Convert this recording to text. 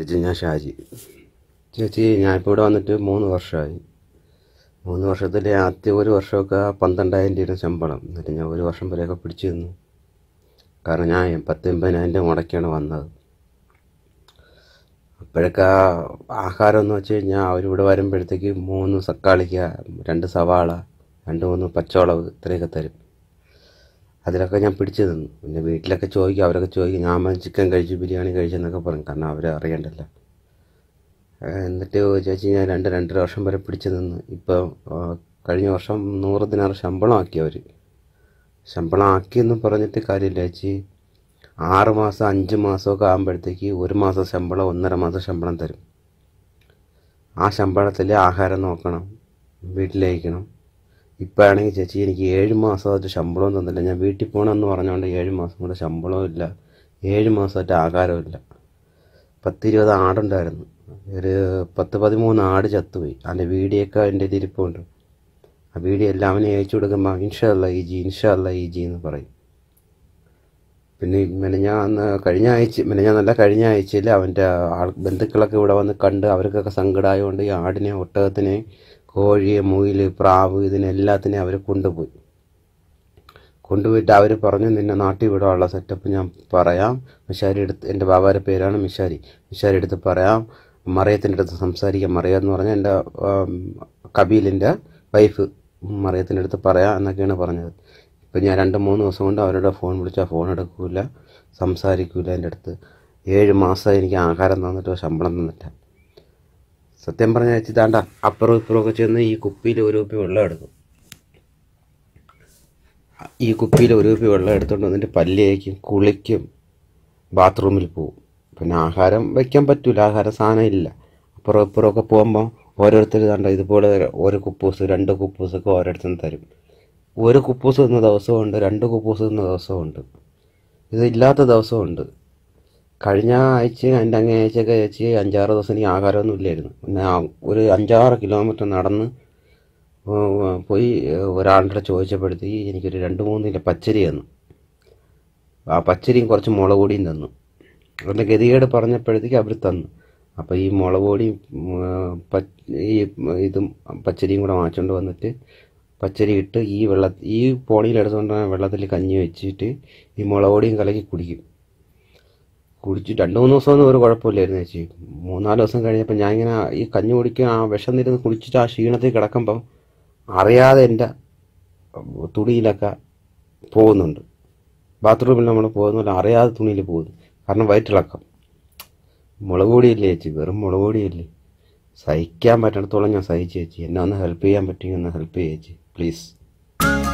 ചേച്ചി ഞാൻ ഷാജി ചേച്ചി ഞാൻ ഇപ്പോൾ ഇവിടെ വന്നിട്ട് മൂന്ന് വർഷമായി മൂന്ന് വർഷത്തിൽ ആദ്യം ഒരു വർഷമൊക്കെ പന്ത്രണ്ടായിരം രൂപയുടെ ശമ്പളം എന്നിട്ട് ഞാൻ ഒരു വർഷം വരെയൊക്കെ പിടിച്ചു തന്നു കാരണം ഞാൻ പത്ത് എൺപതിനായിരം രൂപ മുടക്കിയാണ് വന്നത് അപ്പോഴൊക്കെ ആഹാരം എന്ന് വെച്ച് കഴിഞ്ഞാൽ അവരിവിടെ വരുമ്പോഴത്തേക്ക് മൂന്ന് സക്കാളിക്ക രണ്ട് സവാള രണ്ട് മൂന്ന് പച്ചവളവ് ഇത്രയൊക്കെ തരും അതിലൊക്കെ ഞാൻ പിടിച്ചു നിന്നു പിന്നെ വീട്ടിലൊക്കെ ചോദിക്കും അവരൊക്കെ ചോദിക്കും ഞാൻ ചിക്കൻ കഴിച്ചു ബിരിയാണി കഴിച്ചെന്നൊക്കെ പറഞ്ഞു കാരണം അവരെ അറിയണ്ടല്ലോ എന്നിട്ട് ചേച്ചി ഞാൻ രണ്ട് രണ്ടര വർഷം വരെ പിടിച്ചു നിന്ന് ഇപ്പോൾ കഴിഞ്ഞ വർഷം നൂറ് ദിനാർ ശമ്പളമാക്കി അവർ ആക്കിയെന്ന് പറഞ്ഞിട്ട് കാര്യമില്ല ചേച്ചി ആറ് മാസം അഞ്ച് മാസമൊക്കെ ആകുമ്പോഴത്തേക്ക് ഒരു മാസം ശമ്പളം ഒന്നര മാസം ശമ്പളം തരും ആ ശമ്പളത്തിൽ ആഹാരം നോക്കണം വീട്ടിലയക്കണം ഇപ്പം ആണെങ്കിൽ ചേച്ചി എനിക്ക് ഏഴ് മാസമായിട്ട് ശമ്പളം തന്നില്ല ഞാൻ വീട്ടിൽ പോകണമെന്ന് പറഞ്ഞുകൊണ്ട് ഏഴ് മാസം കൂടെ ശമ്പളവും ഇല്ല ഏഴ് മാസമായിട്ട് ആകാരമില്ല പത്തിരുപത് ആടുണ്ടായിരുന്നു ഒരു പത്ത് പതിമൂന്ന് ആട് ചത്തുപോയി അതിൻ്റെ വീടിയൊക്കെ അതിൻ്റെ ഇതിരിപ്പുണ്ട് ആ വീടി എല്ലാം അവനെ അയച്ചു കൊടുക്കുമ്പോൾ ഇൻഷല്ല ഈ ജി ഇൻഷല്ല ഈ ജി എന്ന് പറയും പിന്നെ അന്ന് കഴിഞ്ഞ ആഴ്ച നല്ല കഴിഞ്ഞ ആഴ്ചയിൽ അവൻ്റെ ആൾ ബന്ധുക്കളൊക്കെ ഇവിടെ വന്ന് കണ്ട് അവർക്കൊക്കെ സങ്കടമായതുകൊണ്ട് ഈ ആടിനെ ഒട്ടകത്തിനെ കോഴി മുയിൽ പ്രാവ് ഇതിനെല്ലാത്തിനെയും അവർ കൊണ്ടുപോയി കൊണ്ടുപോയിട്ട് അവർ പറഞ്ഞു നിന്നെ നാട്ടിൽ വിടാനുള്ള സെറ്റപ്പ് ഞാൻ പറയാം മിഷാരി എടുത്ത് എൻ്റെ ബാബാരുടെ പേരാണ് മിഷാരി മിഷാരി എടുത്ത് പറയാം മറിയത്തിൻ്റെ അടുത്ത് സംസാരിക്കാം മറിയ എന്ന് പറഞ്ഞാൽ എൻ്റെ കബീലിൻ്റെ വൈഫ് മറിയത്തിൻ്റെ അടുത്ത് പറയാം എന്നൊക്കെയാണ് പറഞ്ഞത് ഇപ്പം ഞാൻ രണ്ട് മൂന്ന് ദിവസം കൊണ്ട് അവരുടെ ഫോൺ വിളിച്ചാൽ ഫോൺ എടുക്കില്ല സംസാരിക്കില്ല എൻ്റെ അടുത്ത് ഏഴ് മാസം എനിക്ക് ആഹാരം തന്നിട്ടോ ശമ്പളം തന്നിട്ടില്ല സത്യം പറഞ്ഞ വെച്ച് താണ്ട അപ്പുറം ഇപ്പുറമൊക്കെ ചെന്ന് ഈ കുപ്പിയിൽ ഒരു കുപ്പി വെള്ളം എടുക്കും ഈ കുപ്പിയിൽ ഒരു കുപ്പി വെള്ളം എടുത്തുകൊണ്ട് വന്നിട്ട് പല്ലേക്കും കുളിക്കും ബാത്റൂമിൽ പോവും പിന്നെ ആഹാരം വയ്ക്കാൻ പറ്റില്ല ആഹാര സാധനം ഇല്ല അപ്പുറം ഇപ്പുറമൊക്കെ പോകുമ്പോൾ ഓരോരുത്തർ കണ്ട ഇതുപോലെ ഒരു കുപ്പൂസ് രണ്ട് കുപ്പൂസൊക്കെ ഓരോരുത്തരും തരും ഒരു കുപ്പൂസ് തിന്ന ദിവസമുണ്ട് രണ്ട് കുപ്പൂസ് തിന്ന ദിവസമുണ്ട് ഇതില്ലാത്ത ദിവസമുണ്ട് കഴിഞ്ഞ ആഴ്ച എൻ്റെ അങ്ങേ ആഴ്ചയൊക്കെ ചേച്ചി അഞ്ചാറ് ദിവസം ഇനി ആഹാരമൊന്നും ഇല്ലായിരുന്നു പിന്നെ ഒരു അഞ്ചാറ് കിലോമീറ്റർ നടന്ന് പോയി ഒരാളുടെ ചോദിച്ചപ്പോഴത്തേക്ക് എനിക്കൊരു രണ്ട് മൂന്ന് കിലോ പച്ചരി തന്നു ആ പച്ചരിയും കുറച്ച് മുളക് പൊടിയും തന്നു അതിൻ്റെ ഗതികേട് പറഞ്ഞപ്പോഴത്തേക്ക് അവർ തന്നു അപ്പോൾ ഈ മുളക് പൊടിയും ഈ ഇതും പച്ചരിയും കൂടെ വാങ്ങിച്ചുകൊണ്ട് വന്നിട്ട് പച്ചരി ഇട്ട് ഈ വെള്ള ഈ പോണിയിൽ എടുത്തുകൊണ്ട് വെള്ളത്തിൽ കഞ്ഞി വെച്ചിട്ട് ഈ മുളക് പൊടിയും കലക്കി കുടിക്കും കുടിച്ച് രണ്ട് മൂന്ന് ഒന്നും ഒരു കുഴപ്പമില്ലായിരുന്നു ചേച്ചി മൂന്നാല് ദിവസം കഴിഞ്ഞപ്പോൾ ഞാൻ ഇങ്ങനെ ഈ കഞ്ഞി കുടിക്കുക ആ വിഷം നിരുന്ന് കുടിച്ചിട്ട് ആ ക്ഷീണത്തിൽ കിടക്കുമ്പം അറിയാതെ എൻ്റെ തുണിയിലൊക്കെ പോകുന്നുണ്ട് ബാത്റൂമിൽ നമ്മൾ പോകുന്നില്ല അറിയാതെ തുണിയിൽ പോകുന്നു കാരണം വയറ്റിളക്കം മുളക് പൊടിയില്ലേ ചേച്ചി വെറും മുളക് പൊടിയില്ലേ സഹിക്കാൻ പറ്റണത്തോളം ഞാൻ സഹിച്ചു ചേച്ചി എന്നെ ഒന്ന് ഹെൽപ്പ് ചെയ്യാൻ പറ്റുമെങ്കിൽ ഒന്ന് ഹെൽപ്പ് ചെയ്യേച്ചി പ്ലീസ്